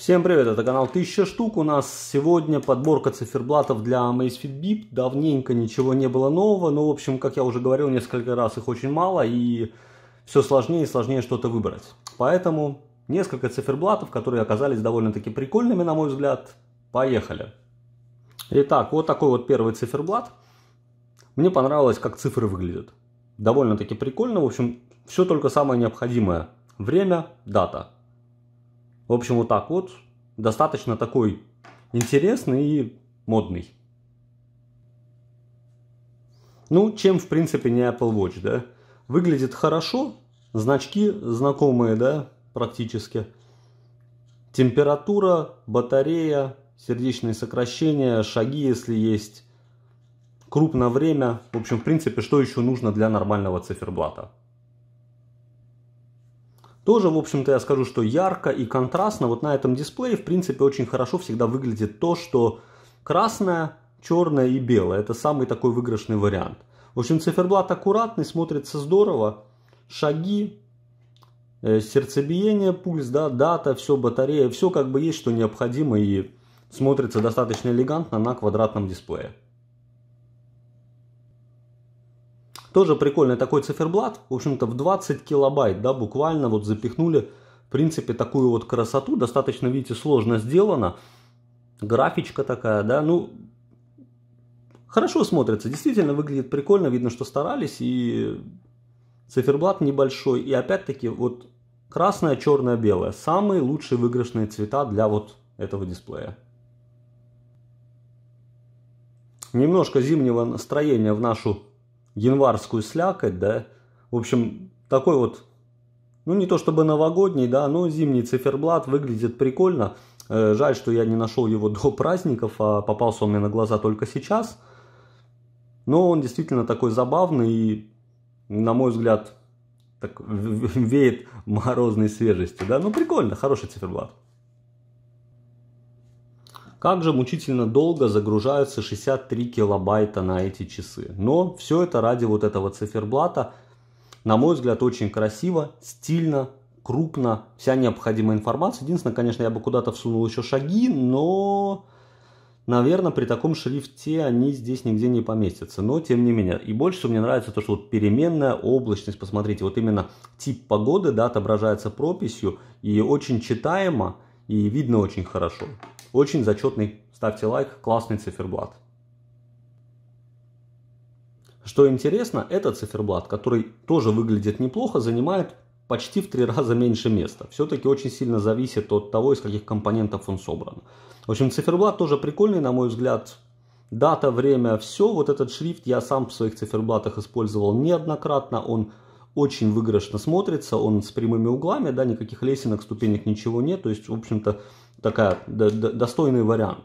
Всем привет, это канал 1000 штук. У нас сегодня подборка циферблатов для Amazfit Bip. Давненько ничего не было нового, но, в общем, как я уже говорил несколько раз, их очень мало, и все сложнее и сложнее что-то выбрать. Поэтому несколько циферблатов, которые оказались довольно-таки прикольными, на мой взгляд. Поехали. Итак, вот такой вот первый циферблат. Мне понравилось, как цифры выглядят. Довольно-таки прикольно, в общем, все только самое необходимое. Время, дата. В общем, вот так вот. Достаточно такой интересный и модный. Ну, чем, в принципе, не Apple Watch, да? Выглядит хорошо, значки знакомые, да, практически. Температура, батарея, сердечные сокращения, шаги, если есть, крупное время. В общем, в принципе, что еще нужно для нормального циферблата. Тоже, в общем-то, я скажу, что ярко и контрастно. Вот на этом дисплее, в принципе, очень хорошо всегда выглядит то, что красное, черное и белое. Это самый такой выигрышный вариант. В общем, циферблат аккуратный, смотрится здорово. Шаги, э, сердцебиение, пульс, да, дата, все, батарея, все как бы есть, что необходимо и смотрится достаточно элегантно на квадратном дисплее. Тоже прикольный такой циферблат. В общем-то, в 20 килобайт, да, буквально вот запихнули, в принципе, такую вот красоту. Достаточно, видите, сложно сделано. Графичка такая, да, ну, хорошо смотрится. Действительно выглядит прикольно, видно, что старались. И циферблат небольшой. И опять-таки, вот красное, черное, белое. Самые лучшие выигрышные цвета для вот этого дисплея. Немножко зимнего настроения в нашу январскую слякоть, да. В общем, такой вот, ну не то чтобы новогодний, да, но зимний циферблат выглядит прикольно. Э, жаль, что я не нашел его до праздников, а попался он мне на глаза только сейчас. Но он действительно такой забавный и, на мой взгляд, так веет морозной свежестью. Да? Ну, прикольно, хороший циферблат. Как же мучительно долго загружаются 63 килобайта на эти часы. Но все это ради вот этого циферблата. На мой взгляд, очень красиво, стильно, крупно, вся необходимая информация. Единственное, конечно, я бы куда-то всунул еще шаги, но, наверное, при таком шрифте они здесь нигде не поместятся. Но, тем не менее. И больше всего мне нравится то, что вот переменная облачность, посмотрите, вот именно тип погоды, да, отображается прописью и очень читаемо, и видно очень хорошо. Очень зачетный, ставьте лайк, классный циферблат. Что интересно, этот циферблат, который тоже выглядит неплохо, занимает почти в три раза меньше места. Все-таки очень сильно зависит от того, из каких компонентов он собран. В общем, циферблат тоже прикольный, на мой взгляд. Дата, время, все. Вот этот шрифт я сам в своих циферблатах использовал неоднократно. Он очень выигрышно смотрится, он с прямыми углами, да, никаких лесенок, ступенек, ничего нет. То есть, в общем-то, такая, достойный вариант.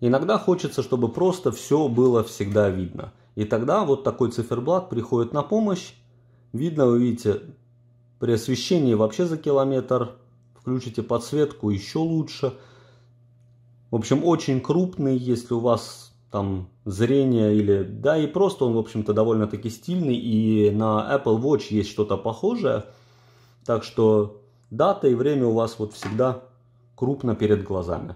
Иногда хочется, чтобы просто все было всегда видно. И тогда вот такой циферблат приходит на помощь. Видно, вы видите, при освещении вообще за километр. Включите подсветку еще лучше. В общем, очень крупный, если у вас там зрение или... Да, и просто он, в общем-то, довольно-таки стильный. И на Apple Watch есть что-то похожее – так что дата и время у вас вот всегда крупно перед глазами.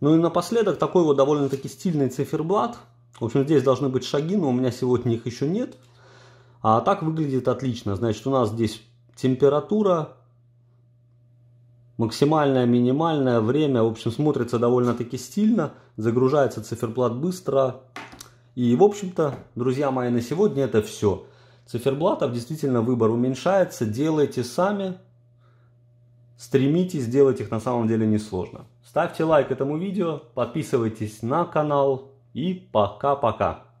Ну и напоследок такой вот довольно-таки стильный циферблат. В общем, здесь должны быть шаги, но у меня сегодня их еще нет. А так выглядит отлично. Значит, у нас здесь температура, максимальное, минимальное время. В общем, смотрится довольно-таки стильно. Загружается циферблат быстро. И, в общем-то, друзья мои, на сегодня это все циферблатов действительно выбор уменьшается. Делайте сами. Стремитесь, сделать их на самом деле несложно. Ставьте лайк этому видео, подписывайтесь на канал и пока-пока.